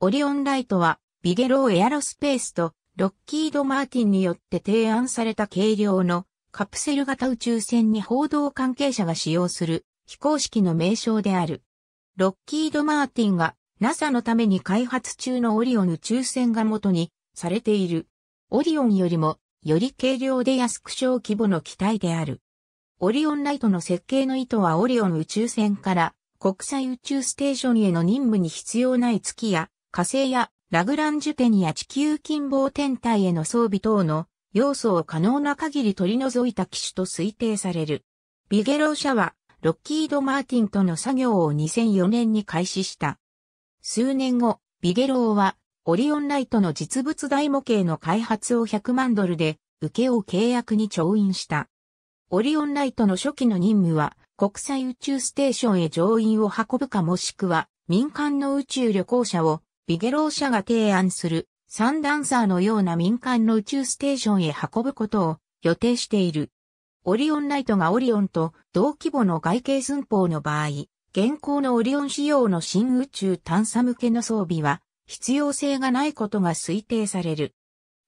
オリオンライトは、ビゲローエアロスペースとロッキード・マーティンによって提案された軽量のカプセル型宇宙船に報道関係者が使用する非公式の名称である。ロッキード・マーティンが NASA のために開発中のオリオン宇宙船が元にされている。オリオンよりもより軽量で安く小規模の機体である。オリオンライトの設計の意図はオリオン宇宙船から国際宇宙ステーションへの任務に必要ない月や火星やラグランジュペニや地球近傍天体への装備等の要素を可能な限り取り除いた機種と推定される。ビゲロー社は、ロッキード・マーティンとの作業を2004年に開始した。数年後、ビゲローは、オリオンライトの実物大模型の開発を100万ドルで、受けを契約に調印した。オリオンライトの初期の任務は、国際宇宙ステーションへ乗員を運ぶかもしくは、民間の宇宙旅行者をビゲロー社が提案するサンダンサーのような民間の宇宙ステーションへ運ぶことを予定している。オリオンライトがオリオンと同規模の外形寸法の場合、現行のオリオン仕様の新宇宙探査向けの装備は必要性がないことが推定される。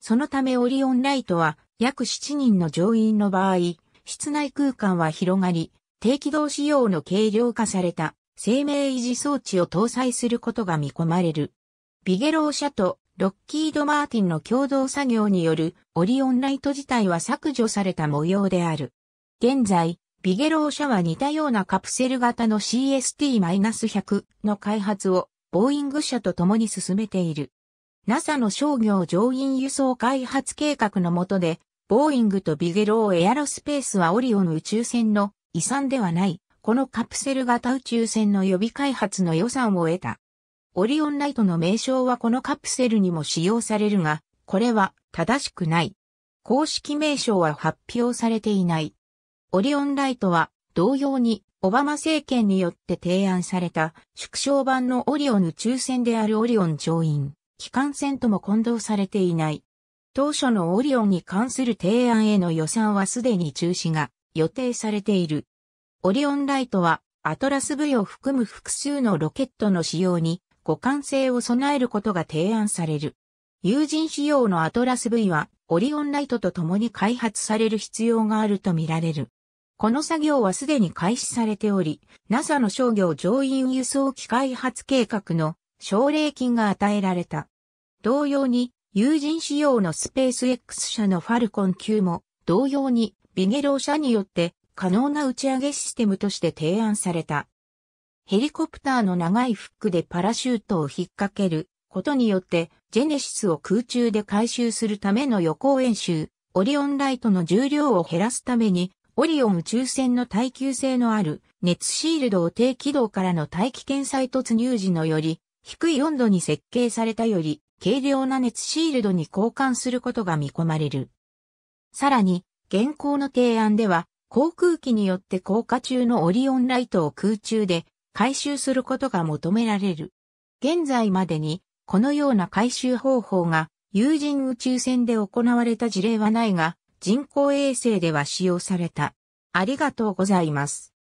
そのためオリオンライトは約7人の乗員の場合、室内空間は広がり、低軌道仕様の軽量化された生命維持装置を搭載することが見込まれる。ビゲロー社とロッキード・マーティンの共同作業によるオリオンライト自体は削除された模様である。現在、ビゲロー社は似たようなカプセル型の CST-100 の開発をボーイング社と共に進めている。NASA の商業乗員輸送開発計画の下で、ボーイングとビゲローエアロスペースはオリオン宇宙船の遺産ではない、このカプセル型宇宙船の予備開発の予算を得た。オリオンライトの名称はこのカプセルにも使用されるが、これは正しくない。公式名称は発表されていない。オリオンライトは同様にオバマ政権によって提案された縮小版のオリオン宇宙船であるオリオン乗員、機関船とも混同されていない。当初のオリオンに関する提案への予算はすでに中止が予定されている。オリオンライトはアトラス V を含む複数のロケットの使用に互換性を備えることが提案される。有人仕様のアトラス V はオリオンライトと共に開発される必要があるとみられる。この作業はすでに開始されており、NASA の商業乗員輸送機開発計画の奨励金が与えられた。同様に、有人仕様のスペース X 社のファルコン9も、同様にビゲロー社によって可能な打ち上げシステムとして提案された。ヘリコプターの長いフックでパラシュートを引っ掛けることによって、ジェネシスを空中で回収するための予行演習、オリオンライトの重量を減らすために、オリオン宇宙船の耐久性のある熱シールドを低軌道からの大気圏再突入時のより低い温度に設計されたより軽量な熱シールドに交換することが見込まれる。さらに、現行の提案では、航空機によって降下中のオリオンライトを空中で回収することが求められる。現在までに、このような回収方法が有人宇宙船で行われた事例はないが、人工衛星では使用された。ありがとうございます。